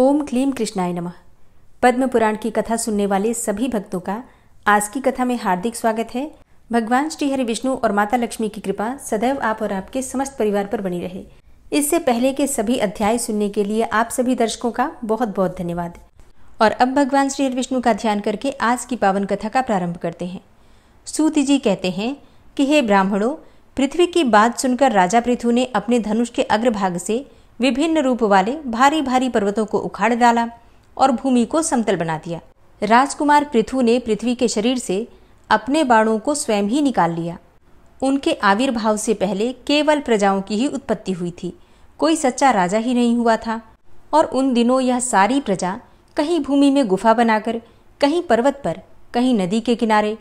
ओम क्लीम कृष्णाय नमः पद्म पुराण की कथा सुनने वाले सभी भक्तों का आज की कथा में हार्दिक स्वागत है भगवान श्री हरि विष्णु और माता लक्ष्मी की कृपा सदैव आप और आपके समस्त परिवार पर बनी रहे इससे पहले के सभी अध्याय सुनने के लिए आप सभी दर्शकों का बहुत बहुत धन्यवाद और अब भगवान श्री हरि विष्णु का ध्यान करके आज की पावन कथा का प्रारंभ करते हैं सूत जी कहते हैं कि हे ब्राह्मणों पृथ्वी की बात सुनकर राजा पृथु ने अपने धनुष के अग्रभाग से विभिन्न रूप वाले भारी भारी पर्वतों को उखाड़ डाला और भूमि को समतल बना दिया राजकुमार पृथु ने पृथ्वी के शरीर से अपने बाणों को स्वयं ही निकाल लिया उनके आविर्भाव से पहले केवल प्रजाओं की ही उत्पत्ति हुई थी कोई सच्चा राजा ही नहीं हुआ था और उन दिनों यह सारी प्रजा कहीं भूमि में गुफा बनाकर कहीं पर्वत पर कहीं नदी के किनारे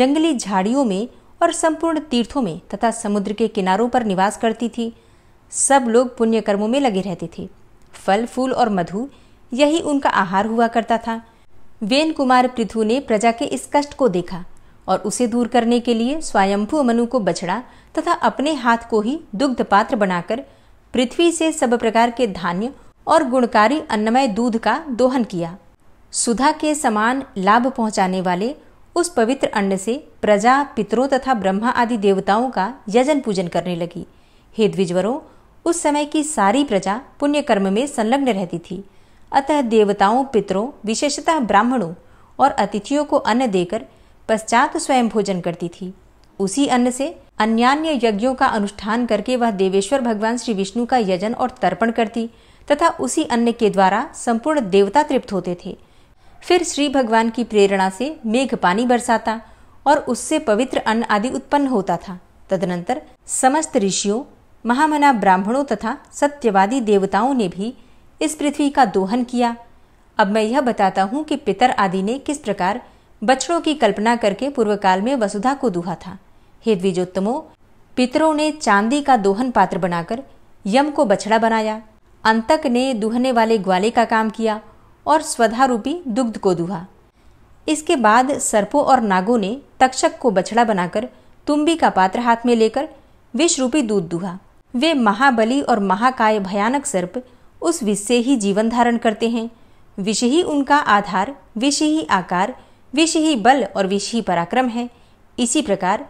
जंगली झाड़ियों में और संपूर्ण तीर्थों में तथा समुद्र के किनारों पर निवास करती थी सब लोग पुण्य कर्मों में लगे रहते थे फल फूल और मधु यही उनका आहार हुआ करता था वेन कुमार पृथु ने प्रजा के इस कष्ट को देखा और उसे दूर करने के लिए स्वयंभू मनु को बछड़ा तथा अपने हाथ को ही दुग्ध पात्र बनाकर पृथ्वी से सब प्रकार के धान्य और गुणकारी अन्नमय दूध का दोहन किया सुधा के समान लाभ पहुंचाने वाले उस पवित्र अन्न से प्रजा पितरों तथा ब्रह्मा आदि देवताओं का यजन पूजन करने लगी हे द्विजवरों उस समय की सारी प्रजा पुण्य कर्म में संलग्न रहती थी अतः देवताओं पितरों विशेषतः ब्राह्मणों और अतिथियों को अन्न देकर पश्चात स्वयं भोजन करती थी उसी अन्न से अन्यान्य यज्ञों का अनुष्ठान करके वह देवेश्वर भगवान श्री विष्णु का यजन और तर्पण करती तथा उसी अन्न के द्वारा संपूर्ण देवता तृप्त होते थे फिर श्री भगवान की प्रेरणा से मेघ पानी बरसाता और उससे पवित्र अन्न आदि उत्पन्न होता था तदनंतर समस्त ऋषियों महामना ब्राह्मणों तथा सत्यवादी देवताओं ने भी इस पृथ्वी का दोहन किया अब मैं यह बताता हूँ कि पितर आदि ने किस प्रकार बछड़ों की कल्पना करके पूर्व काल में वसुधा को दुहा था हे द्विजोत्तमो पितरों ने चांदी का दोहन पात्र बनाकर यम को बछड़ा बनाया अंतक ने दुहने वाले ग्वाले का काम किया और स्वधारूपी दुग्ध को दुहा इसके बाद सर्पों और नागों ने तक्षक को बछड़ा बनाकर तुम्बी का पात्र हाथ में लेकर विषरूपी दूध दुहा वे महाबली और महाकाय भयानक सर्प उस विष से ही जीवन धारण करते हैं विष ही उनका आधार विष ही आकार विष ही बल और विष ही पराक्रम है इसी प्रकार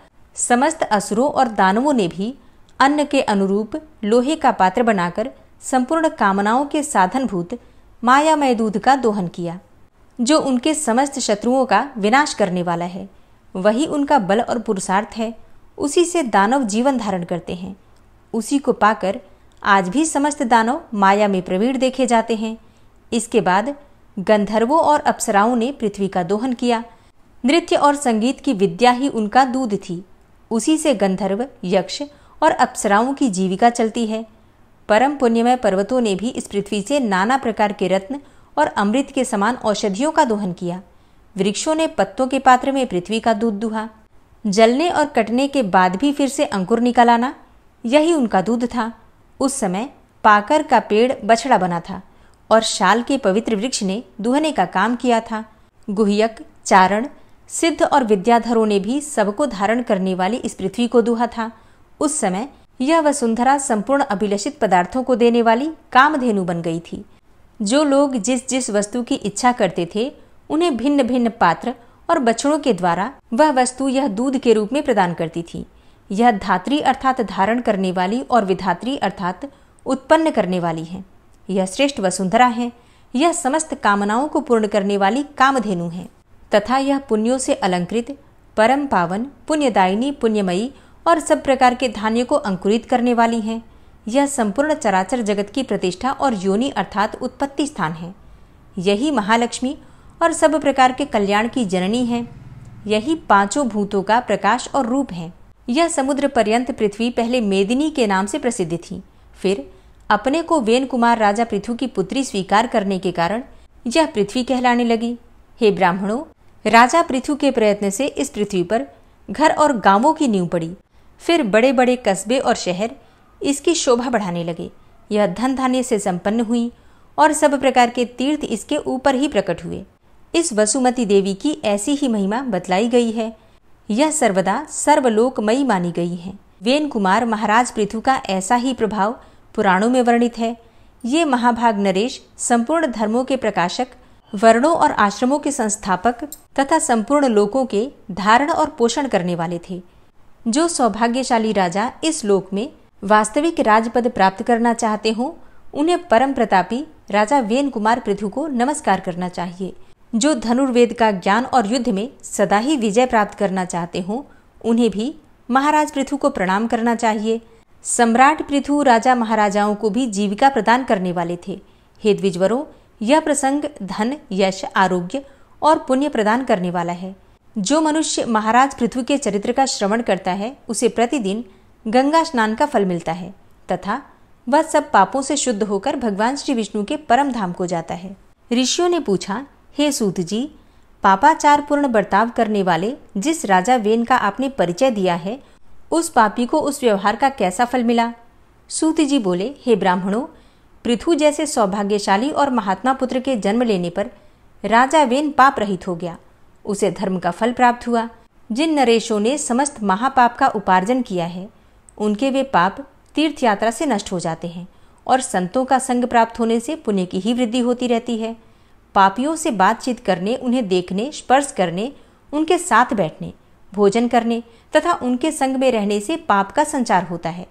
समस्त असुरों और दानवों ने भी अन्न के अनुरूप लोहे का पात्र बनाकर संपूर्ण कामनाओं के साधन भूत मायामय दूध का दोहन किया जो उनके समस्त शत्रुओं का विनाश करने वाला है वही उनका बल और पुरुषार्थ है उसी से दानव जीवन धारण करते हैं उसी को पाकर आज भी समस्त दानव माया में प्रवीण देखे जाते हैं इसके बाद गंधर्वों और अप्सराओं ने पृथ्वी का दोहन किया नृत्य और संगीत की विद्या ही उनका दूध थी उसी से गंधर्व यक्ष और अप्सराओं की जीविका चलती है परम पुण्यमय पर्वतों ने भी इस पृथ्वी से नाना प्रकार के रत्न और अमृत के समान औषधियों का दोहन किया वृक्षों ने पत्तों के पात्र में पृथ्वी का दूध दुहा जलने और कटने के बाद भी फिर से अंकुर निकल आना यही उनका दूध था उस समय पाकर का पेड़ बछड़ा बना था और शाल के पवित्र वृक्ष ने दुहने का काम किया था गुहयक चारण सिद्ध और विद्याधरों ने भी सबको धारण करने वाली इस पृथ्वी को दुहा था उस समय यह वसुंधरा संपूर्ण अभिलषित पदार्थों को देने वाली कामधेनु बन गई थी जो लोग जिस जिस वस्तु की इच्छा करते थे उन्हें भिन्न भिन्न पात्र और बछड़ों के द्वारा वह वस्तु यह दूध के रूप में प्रदान करती थी यह धात्री अर्थात धारण करने वाली और विधात्री अर्थात उत्पन्न करने वाली है यह श्रेष्ठ वसुंधरा है यह समस्त कामनाओं को पूर्ण करने वाली कामधेनु है तथा यह पुण्यों से अलंकृत परम पावन पुण्यदायिनी पुण्यमयी और सब प्रकार के धान्य को अंकुरित करने वाली है यह संपूर्ण चराचर जगत की प्रतिष्ठा और योनि अर्थात उत्पत्ति स्थान है यही महालक्ष्मी और सब प्रकार के कल्याण की जननी है यही पांचों भूतों का प्रकाश और रूप है यह समुद्र पर्यंत पृथ्वी पहले मेदिनी के नाम से प्रसिद्ध थी फिर अपने को वेन कुमार राजा पृथ्वी की पुत्री स्वीकार करने के कारण यह पृथ्वी कहलाने लगी हे ब्राह्मणों राजा पृथ्वी के प्रयत्न से इस पृथ्वी पर घर और गांवों की नींव पड़ी फिर बड़े बड़े कस्बे और शहर इसकी शोभा बढ़ाने लगे यह धन धान्य से संपन्न हुई और सब प्रकार के तीर्थ इसके ऊपर ही प्रकट हुए इस वसुमती देवी की ऐसी ही महिमा बतलाई गई है यह सर्वदा सर्वलोकमयी मानी गई हैं वेन कुमार महाराज पृथु का ऐसा ही प्रभाव पुराणों में वर्णित है ये महाभाग नरेश संपूर्ण धर्मों के प्रकाशक वर्णों और आश्रमों के संस्थापक तथा संपूर्ण लोकों के धारण और पोषण करने वाले थे जो सौभाग्यशाली राजा इस लोक में वास्तविक राजपद प्राप्त करना चाहते हों उन्हें परम प्रतापी राजा वेन कुमार पृथु को नमस्कार करना चाहिए जो धनुर्वेद का ज्ञान और युद्ध में सदा ही विजय प्राप्त करना चाहते हों उन्हें भी महाराज पृथु को प्रणाम करना चाहिए सम्राट पृथु राजा महाराजाओं को भी जीविका प्रदान करने वाले थे हे यह प्रसंग धन यश आरोग्य और पुण्य प्रदान करने वाला है जो मनुष्य महाराज पृथु के चरित्र का श्रवण करता है उसे प्रतिदिन गंगा स्नान का फल मिलता है तथा वह सब पापों से शुद्ध होकर भगवान श्री विष्णु के परम धाम को जाता है ऋषियों ने पूछा हे सूत जी पूर्ण बर्ताव करने वाले जिस राजा वेन का आपने परिचय दिया है उस पापी को उस व्यवहार का कैसा फल मिला सूत जी बोले हे ब्राह्मणों पृथु जैसे सौभाग्यशाली और महात्मा पुत्र के जन्म लेने पर राजा वेन पाप रहित हो गया उसे धर्म का फल प्राप्त हुआ जिन नरेशों ने समस्त महापाप का उपार्जन किया है उनके वे पाप तीर्थ यात्रा से नष्ट हो जाते हैं और संतों का संग प्राप्त होने से पुण्य की ही वृद्धि होती रहती है पापियों से बातचीत करने उन्हें देखने स्पर्श करने उनके साथ बैठने भोजन करने तथा उनके संग में रहने से पाप का संचार होता है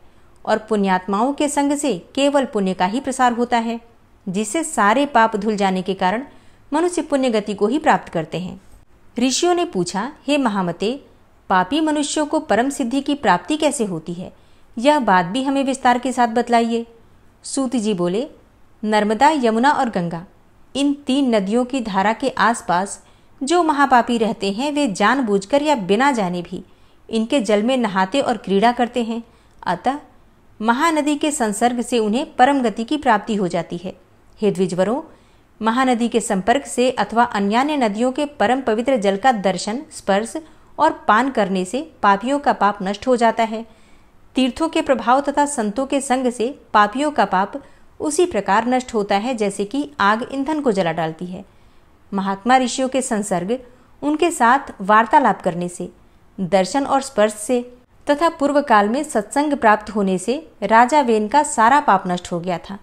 और पुण्यात्माओं के संग से केवल पुण्य का ही प्रसार होता है जिससे सारे पाप धुल जाने के कारण मनुष्य पुण्य गति को ही प्राप्त करते हैं ऋषियों ने पूछा हे महामते पापी मनुष्यों को परम सिद्धि की प्राप्ति कैसे होती है यह बात भी हमें विस्तार के साथ बतलाइए सूत जी बोले नर्मदा यमुना और गंगा इन तीन नदियों की धारा के आसपास जो महापापी रहते हैं वे जानबूझकर या बिना जाने भी इनके जल में नहाते और क्रीड़ा करते हैं अतः महानदी के संसर्ग से उन्हें परम गति की प्राप्ति हो जाती है हे द्विजवरों महानदी के संपर्क से अथवा अन्यान्य नदियों के परम पवित्र जल का दर्शन स्पर्श और पान करने से पापियों का पाप नष्ट हो जाता है तीर्थों के प्रभाव तथा संतों के संग से पापियों का पाप उसी प्रकार नष्ट होता है जैसे कि आग ईंधन को जला डालती है महात्मा ऋषियों के संसर्ग उनके साथ वार्तालाप करने से दर्शन और स्पर्श से तथा पूर्व काल में सत्संग प्राप्त होने से राजा वेन का सारा पाप नष्ट हो गया था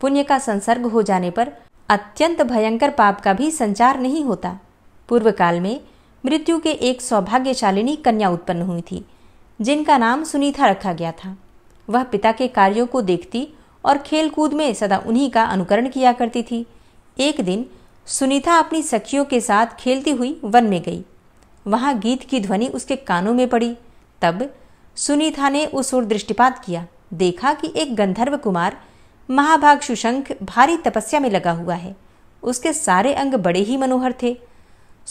पुण्य का संसर्ग हो जाने पर अत्यंत भयंकर पाप का भी संचार नहीं होता पूर्व काल में मृत्यु के एक सौभाग्यशालिनी कन्या उत्पन्न हुई थी जिनका नाम सुनीता रखा गया था वह पिता के कार्यों को देखती और खेलकूद में सदा उन्हीं का अनुकरण किया करती थी एक दिन सुनीता अपनी सखियों के साथ खेलती हुई वन में गई वहाँ गीत की ध्वनि उसके कानों में पड़ी तब सुनीता ने उस ओर दृष्टिपात किया देखा कि एक गंधर्व कुमार महाभाग सुशंख भारी तपस्या में लगा हुआ है उसके सारे अंग बड़े ही मनोहर थे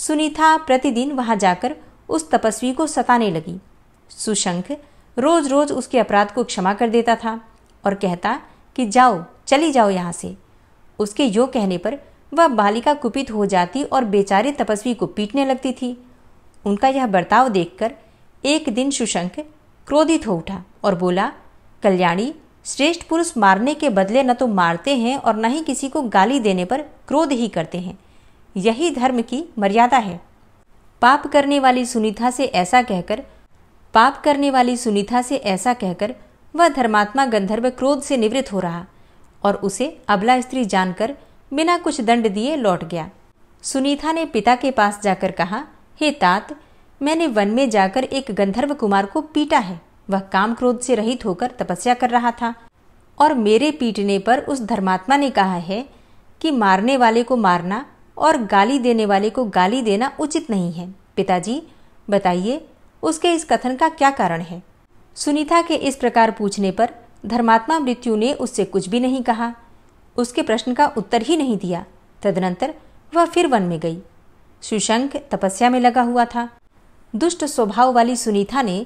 सुनीता प्रतिदिन वहां जाकर उस तपस्वी को सताने लगी सुशंख रोज रोज उसके अपराध को क्षमा कर देता था और कहता कि जाओ चली जाओ यहाँ से उसके यो कहने पर वह बालिका कुपित हो जाती और बेचारे तपस्वी को पीटने लगती थी उनका यह बर्ताव देखकर एक दिन सुशंक क्रोधित हो उठा और बोला कल्याणी श्रेष्ठ पुरुष मारने के बदले न तो मारते हैं और न ही किसी को गाली देने पर क्रोध ही करते हैं यही धर्म की मर्यादा है पाप करने वाली सुनीता से ऐसा कहकर पाप करने वाली सुनीता से ऐसा कहकर वह धर्मात्मा गंधर्व क्रोध से निवृत्त हो रहा और उसे अबला स्त्री जानकर बिना कुछ दंड दिए लौट गया सुनीता ने पिता के पास जाकर कहा हे तात मैंने वन में जाकर एक गंधर्व कुमार को पीटा है वह काम क्रोध से रहित होकर तपस्या कर रहा था और मेरे पीटने पर उस धर्मात्मा ने कहा है कि मारने वाले को मारना और गाली देने वाले को गाली देना उचित नहीं है पिताजी बताइए उसके इस कथन का क्या कारण है सुनीता के इस प्रकार पूछने पर धर्मात्मा मृत्यु ने उससे कुछ भी नहीं कहा उसके प्रश्न का उत्तर ही नहीं दिया तदनंतर वह फिर वन में गई सुशंक तपस्या में लगा हुआ था दुष्ट स्वभाव वाली सुनीता ने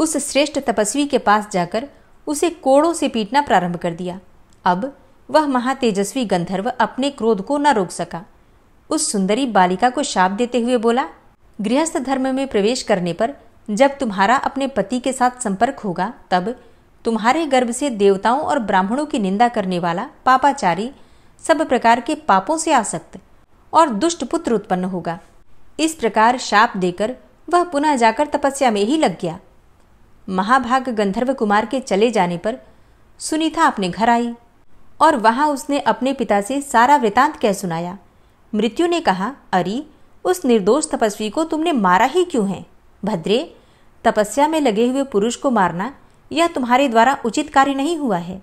उस श्रेष्ठ तपस्वी के पास जाकर उसे कोड़ों से पीटना प्रारंभ कर दिया अब वह महातेजस्वी गंधर्व अपने क्रोध को न रोक सका उस सुंदरी बालिका को शाप देते हुए बोला गृहस्थ धर्म में प्रवेश करने पर जब तुम्हारा अपने पति के साथ संपर्क होगा तब तुम्हारे गर्भ से देवताओं और ब्राह्मणों की निंदा करने वाला पापाचारी सब प्रकार के पापों से आसक्त और दुष्ट पुत्र उत्पन्न होगा इस प्रकार शाप देकर वह पुनः जाकर तपस्या में ही लग गया महाभाग गंधर्व कुमार के चले जाने पर सुनीता अपने घर आई और वहां उसने अपने पिता से सारा वृतांत कह सुनाया मृत्यु ने कहा अरे उस निर्दोष तपस्वी को तुमने मारा ही क्यों है भद्रे तपस्या में लगे हुए पुरुष को मारना यह तुम्हारे द्वारा उचित कार्य नहीं हुआ है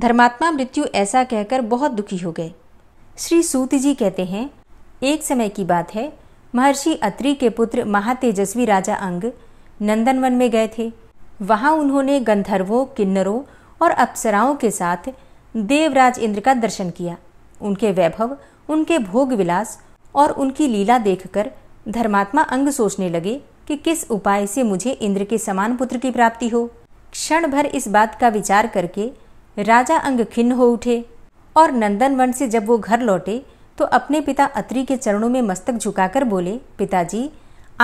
धर्मात्मा मृत्यु ऐसा कहकर बहुत दुखी हो गए श्री सूत जी कहते हैं एक समय की बात है महर्षि अत्रि के पुत्र महातेजस्वी राजा अंग नंदनवन में गए थे वहां उन्होंने गंधर्वों किन्नरों और अप्सराओं के साथ देवराज इंद्र का दर्शन किया उनके वैभव उनके भोग विलास और उनकी लीला देखकर धर्मात्मा अंग सोचने लगे कि किस उपाय से मुझे इंद्र के समान पुत्र की प्राप्ति हो क्षण भर इस बात का विचार करके राजा अंग खिन्न हो उठे और नंदनवन से जब वो घर लौटे तो अपने पिता अत्रि के चरणों में मस्तक झुकाकर बोले पिताजी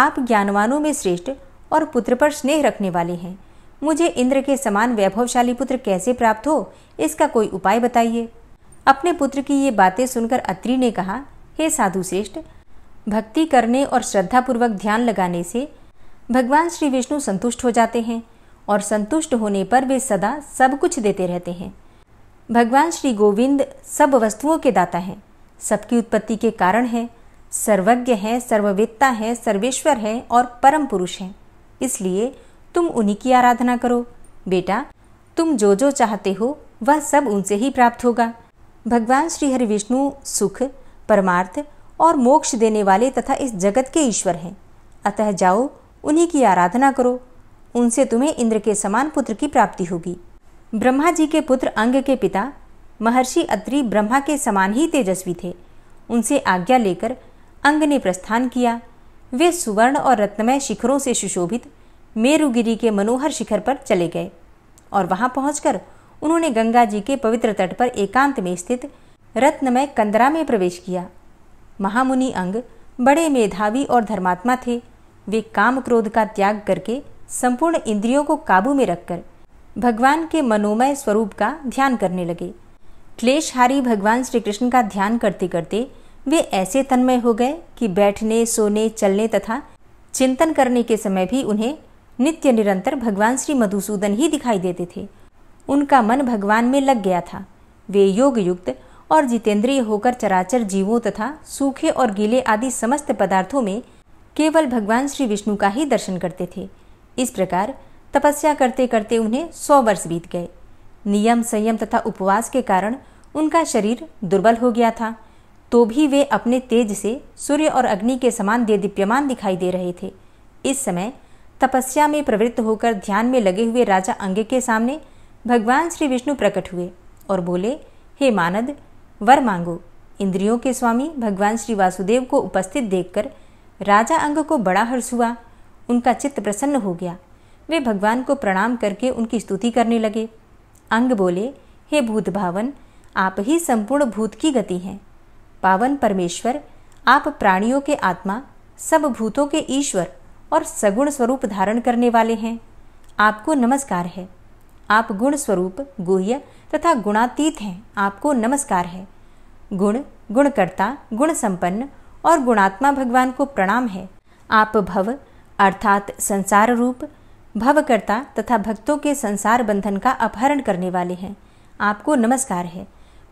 आप ज्ञानवानों में श्रेष्ठ और पुत्र पर स्नेह रखने वाले हैं मुझे इंद्र के समान वैभवशाली पुत्र कैसे प्राप्त हो इसका कोई उपाय बताइए अपने पुत्र की ये बातें सुनकर अत्रि ने कहा हे साधु श्रेष्ठ भक्ति करने और श्रद्धापूर्वक ध्यान लगाने से भगवान श्री विष्णु संतुष्ट हो जाते हैं और संतुष्ट होने पर वे सदा सब कुछ देते रहते हैं भगवान श्री गोविंद सब वस्तुओं के दाता हैं सबकी उत्पत्ति के कारण हैं सर्वज्ञ हैं सर्ववेत्ता हैं सर्वेश्वर हैं और परम पुरुष हैं इसलिए तुम उन्हीं की आराधना करो बेटा तुम जो जो चाहते हो वह सब उनसे ही प्राप्त होगा भगवान श्री हरि विष्णु सुख परमार्थ और मोक्ष देने वाले तथा इस जगत के ईश्वर हैं अतः जाओ उन्हीं की आराधना करो उनसे तुम्हें इंद्र के समान पुत्र की प्राप्ति होगी ब्रह्मा जी के पुत्र अंग के पिता महर्षि अत्रि ब्रह्मा के समान ही तेजस्वी थे उनसे आज्ञा लेकर अंग ने प्रस्थान किया वे सुवर्ण और रत्नमय शिखरों से सुशोभित मेरुगिरी के मनोहर शिखर पर चले गए और वहां पहुंचकर उन्होंने गंगा जी के पवित्र तट पर एकांत में स्थित रत्नमय कंदरा में प्रवेश किया महामुनि अंग बड़े मेधावी और धर्मात्मा थे वे काम क्रोध का त्याग करके संपूर्ण इंद्रियों को काबू में रखकर भगवान के मनोमय स्वरूप का ध्यान करने लगे क्लेशहारी भगवान श्री कृष्ण का ध्यान करते करते वे ऐसे तन्मय हो गए कि बैठने सोने चलने तथा चिंतन करने के समय भी उन्हें नित्य निरंतर भगवान श्री मधुसूदन ही दिखाई देते थे उनका मन भगवान में लग गया था वे योग युक्त और जितेंद्रिय होकर चराचर जीवों तथा सूखे और गीले आदि समस्त पदार्थों में केवल भगवान श्री विष्णु का ही दर्शन करते थे इस प्रकार तपस्या करते करते उन्हें सौ वर्ष बीत गए नियम संयम तथा उपवास के कारण उनका शरीर दुर्बल हो गया था तो भी वे अपने तेज से सूर्य और अग्नि के समान दे दीप्यमान दिखाई दे रहे थे इस समय तपस्या में प्रवृत्त होकर ध्यान में लगे हुए राजा अंगे के सामने भगवान श्री विष्णु प्रकट हुए और बोले हे मानद वर मांगो इंद्रियों के स्वामी भगवान श्री वासुदेव को उपस्थित देखकर राजा अंग को बड़ा हर्ष हुआ उनका चित्त प्रसन्न हो गया वे भगवान को प्रणाम करके उनकी स्तुति करने लगे अंग बोले हे भूत भावन आप ही संपूर्ण भूत की गति हैं पावन परमेश्वर आप प्राणियों के आत्मा सब भूतों के ईश्वर और सगुण स्वरूप धारण करने वाले हैं आपको नमस्कार है आप गुण स्वरूप गुह्य तथा गुणातीत हैं आपको नमस्कार है गुण गुणकर्ता गुण संपन्न और गुणात्मा भगवान को प्रणाम है आप भव अर्थात संसार रूप भवकर्ता तथा भक्तों के संसार बंधन का अपहरण करने वाले हैं आपको नमस्कार है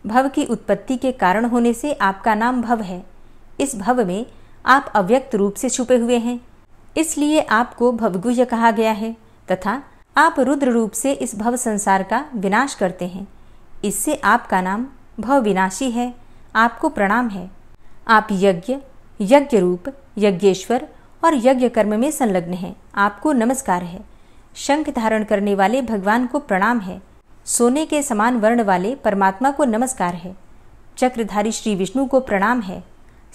भव की उत्पत्ति के कारण होने से आपका नाम भव है इस भव में आप अव्यक्त रूप से छुपे हुए हैं इसलिए आपको भवगुह्य कहा गया है तथा आप रुद्र रूप से इस भव संसार का विनाश करते हैं इससे आपका नाम भव विनाशी है आपको प्रणाम है आप यज्ञ यज्ञ रूप यज्ञेश्वर और यज्ञ कर्म में संलग्न हैं आपको नमस्कार है शंख धारण करने वाले भगवान को प्रणाम है सोने के समान वर्ण वाले परमात्मा को नमस्कार है चक्रधारी श्री विष्णु को प्रणाम है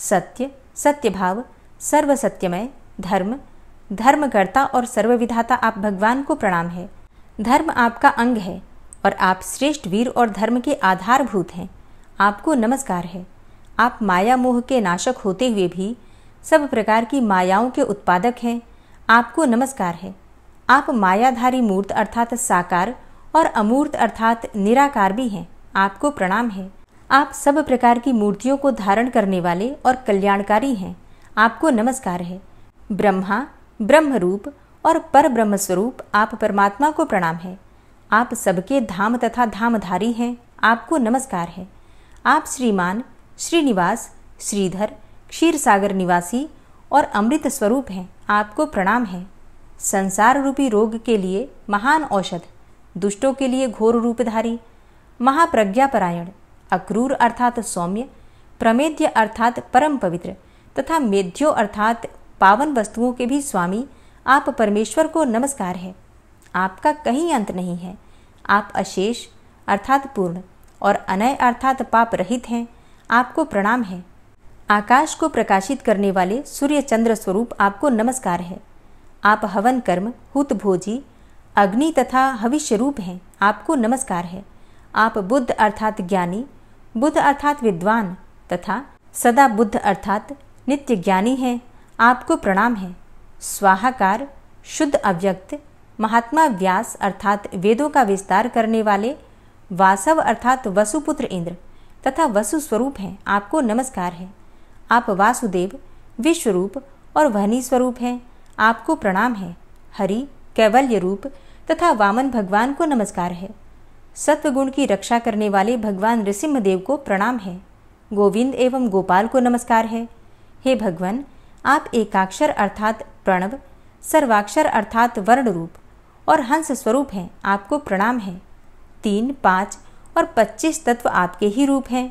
सत्य सत्य भाव सर्व सत्यमय धर्म धर्मकर्ता और सर्वविधाता आप भगवान को प्रणाम है धर्म आपका अंग है और आप श्रेष्ठ वीर और धर्म के आधारभूत हैं आपको नमस्कार है आप माया मोह के नाशक होते हुए भी सब प्रकार की मायाओं के उत्पादक हैं आपको नमस्कार है आप मायाधारी मूर्त अर्थात साकार और अमूर्त अर्थात निराकार भी हैं आपको प्रणाम है आप सब प्रकार की मूर्तियों को धारण करने वाले और कल्याणकारी हैं आपको नमस्कार है ब्रह्मा ब्रह्म रूप और पर ब्रह्म स्वरूप आप परमात्मा को प्रणाम है आप सबके धाम तथा धामधारी हैं आपको नमस्कार है आप श्रीमान श्रीनिवास श्रीधर क्षीर सागर निवासी और अमृत स्वरूप हैं आपको प्रणाम है संसार रूपी रोग के लिए महान औषध दुष्टों के लिए घोर रूपधारी महाप्रज्ञापरायण अक्रूर अर्थात सौम्य प्रमेद्य अर्थात परम पवित्र तथा मेध्यो अर्थात पावन वस्तुओं के भी स्वामी आप परमेश्वर को नमस्कार है आपका कहीं अंत नहीं है आप अशेष अर्थात पूर्ण और अनय अर्थात पाप रहित हैं आपको प्रणाम है आकाश को प्रकाशित करने वाले सूर्य चंद्र स्वरूप आपको नमस्कार है आप हवन कर्म हुत भोजी अग्नि तथा हविष्य रूप हैं आपको नमस्कार है आप बुद्ध अर्थात ज्ञानी बुद्ध अर्थात विद्वान तथा सदा बुद्ध अर्थात नित्य ज्ञानी हैं आपको प्रणाम है स्वाहाकार शुद्ध अव्यक्त महात्मा व्यास अर्थात वेदों का विस्तार करने वाले वासव अर्थात वसुपुत्र इंद्र तथा वसुस्वरूप हैं आपको नमस्कार है आप वासुदेव विश्वरूप और वहनी स्वरूप हैं आपको प्रणाम है हरि कैवल्य रूप तथा वामन भगवान को नमस्कार है सत्वगुण की रक्षा करने वाले भगवान देव को प्रणाम है गोविंद एवं गोपाल को नमस्कार है हे भगवान आप एकाक्षर अर्थात प्रणव सर्वाक्षर अर्थात वर्ण रूप और हंस स्वरूप हैं आपको प्रणाम है तीन पाँच और पच्चीस तत्व आपके ही रूप हैं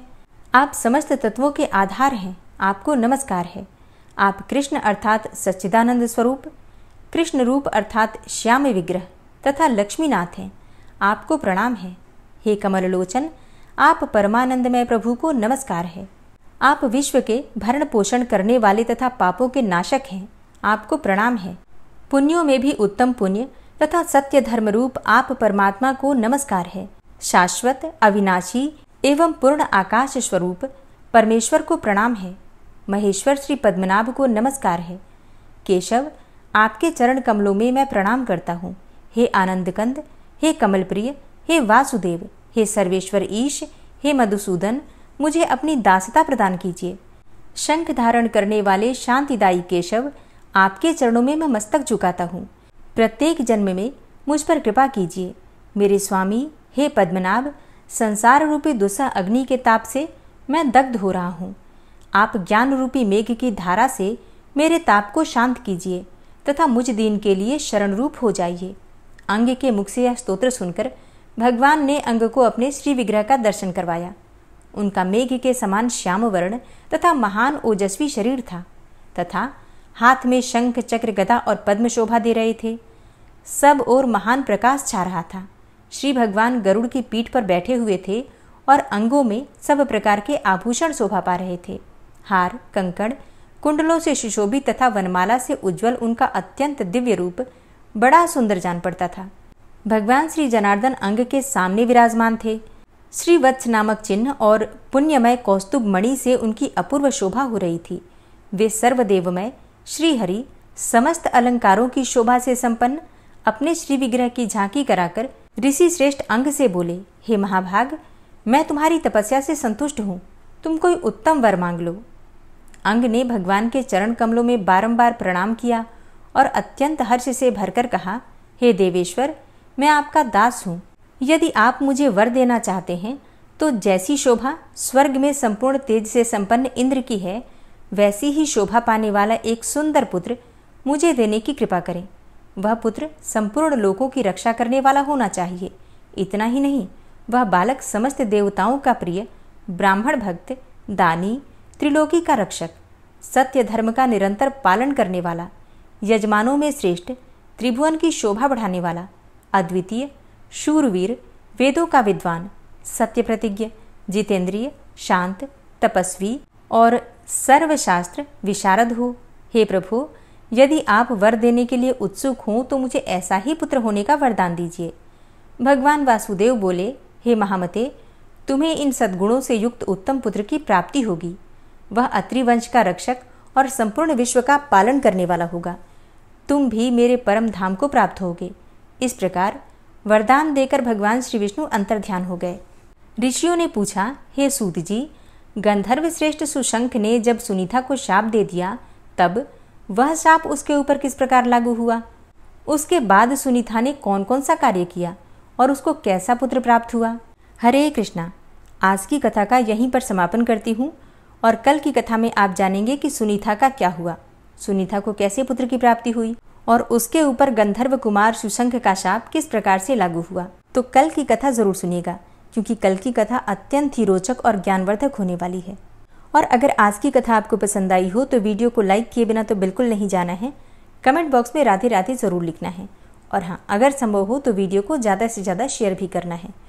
आप समस्त तत्वों के आधार हैं आपको नमस्कार है आप कृष्ण अर्थात सच्चिदानंद स्वरूप कृष्ण रूप अर्थात श्याम विग्रह तथा लक्ष्मीनाथ हैं आपको प्रणाम है हे कमल लोचन आप परमानंदमय प्रभु को नमस्कार है आप विश्व के भरण पोषण करने वाले तथा पापों के नाशक हैं आपको प्रणाम है पुण्यों में भी उत्तम पुण्य तथा सत्य धर्म रूप आप परमात्मा को नमस्कार है शाश्वत अविनाशी एवं पूर्ण आकाश स्वरूप परमेश्वर को प्रणाम है महेश्वर श्री पद्मनाभ को नमस्कार है केशव आपके चरण कमलों में मैं प्रणाम करता हूँ हे आनंदकंद हे कमलप्रिय हे वासुदेव हे सर्वेश्वर ईश हे मधुसूदन मुझे अपनी दासता प्रदान कीजिए शंख धारण करने वाले शांतिदायी केशव आपके चरणों में मैं मस्तक झुकाता हूँ प्रत्येक जन्म में मुझ पर कृपा कीजिए मेरे स्वामी हे पद्मनाभ संसार रूपी दुसा अग्नि के ताप से मैं दग्ध हो रहा हूँ आप ज्ञान रूपी मेघ की धारा से मेरे ताप को शांत कीजिए तथा मुझ दिन के लिए शरण रूप हो जाइए अंग के मुख से यह स्तोत्र सुनकर भगवान ने अंग को अपने श्री विग्रह का दर्शन करवाया उनका मेघ के समान श्याम वर्ण तथा महान ओजस्वी शरीर था तथा हाथ में शंख चक्र गदा और पद्म शोभा दे रहे थे सब और महान प्रकाश छा रहा था श्री भगवान गरुड़ की पीठ पर बैठे हुए थे और अंगों में सब प्रकार के आभूषण शोभा पा रहे थे हार कंकड़ कुंडलों से सुशोभित तथा वनमाला से उज्जवल उनका अत्यंत दिव्य रूप बड़ा सुंदर जान पड़ता था भगवान श्री जनार्दन अंग के सामने विराजमान थे श्रीवत्स नामक चिन्ह और पुण्यमय कौस्तुभ मणि से उनकी अपूर्व शोभा हो रही थी वे सर्वदेवमय श्रीहरि समस्त अलंकारों की शोभा से संपन्न अपने श्री विग्रह की झांकी कराकर ऋषि श्रेष्ठ अंग से बोले हे महाभाग मैं तुम्हारी तपस्या से संतुष्ट हूँ तुम कोई उत्तम वर मांग लो अंग ने भगवान के चरण कमलों में बारंबार प्रणाम किया और अत्यंत हर्ष से भरकर कहा हे देवेश्वर मैं आपका दास हूँ यदि आप मुझे वर देना चाहते हैं तो जैसी शोभा स्वर्ग में संपूर्ण तेज से संपन्न इंद्र की है वैसी ही शोभा पाने वाला एक सुंदर पुत्र मुझे देने की कृपा करें वह पुत्र संपूर्ण लोकों की रक्षा करने वाला होना चाहिए इतना ही नहीं वह बालक समस्त देवताओं का प्रिय ब्राह्मण भक्त दानी त्रिलोकी का रक्षक सत्य धर्म का निरंतर पालन करने वाला यजमानों में श्रेष्ठ त्रिभुवन की शोभा बढ़ाने वाला अद्वितीय शूरवीर वेदों का विद्वान सत्य प्रतिज्ञ जितेंद्रिय शांत तपस्वी और सर्वशास्त्र विशारद हो हे प्रभु यदि आप वर देने के लिए उत्सुक हों तो मुझे ऐसा ही पुत्र होने का वरदान दीजिए भगवान वासुदेव बोले हे महामते तुम्हें इन सद्गुणों से युक्त उत्तम पुत्र की प्राप्ति होगी वह अत्रिवंश का रक्षक और संपूर्ण विश्व का पालन करने वाला होगा तुम भी मेरे परम धाम को प्राप्त होगे इस प्रकार वरदान देकर भगवान श्री विष्णु अंतर ध्यान हो गए ऋषियों ने पूछा हे सूत जी गंधर्व श्रेष्ठ सुशंख ने जब सुनीता को शाप दे दिया तब वह शाप उसके ऊपर किस प्रकार लागू हुआ उसके बाद सुनीता ने कौन कौन सा कार्य किया और उसको कैसा पुत्र प्राप्त हुआ हरे कृष्णा आज की कथा का यहीं पर समापन करती हूँ और कल की कथा में आप जानेंगे कि सुनीता का क्या हुआ सुनीता को कैसे पुत्र की प्राप्ति हुई और उसके ऊपर गंधर्व कुमार सुशंख का शाप किस प्रकार से लागू हुआ तो कल की कथा जरूर सुनिएगा क्योंकि कल की कथा अत्यंत ही रोचक और ज्ञानवर्धक होने वाली है और अगर आज की कथा आपको पसंद आई हो तो वीडियो को लाइक किए बिना तो बिल्कुल नहीं जाना है कमेंट बॉक्स में राधे राधे ज़रूर लिखना है और हाँ अगर संभव हो तो वीडियो को ज़्यादा से ज़्यादा शेयर भी करना है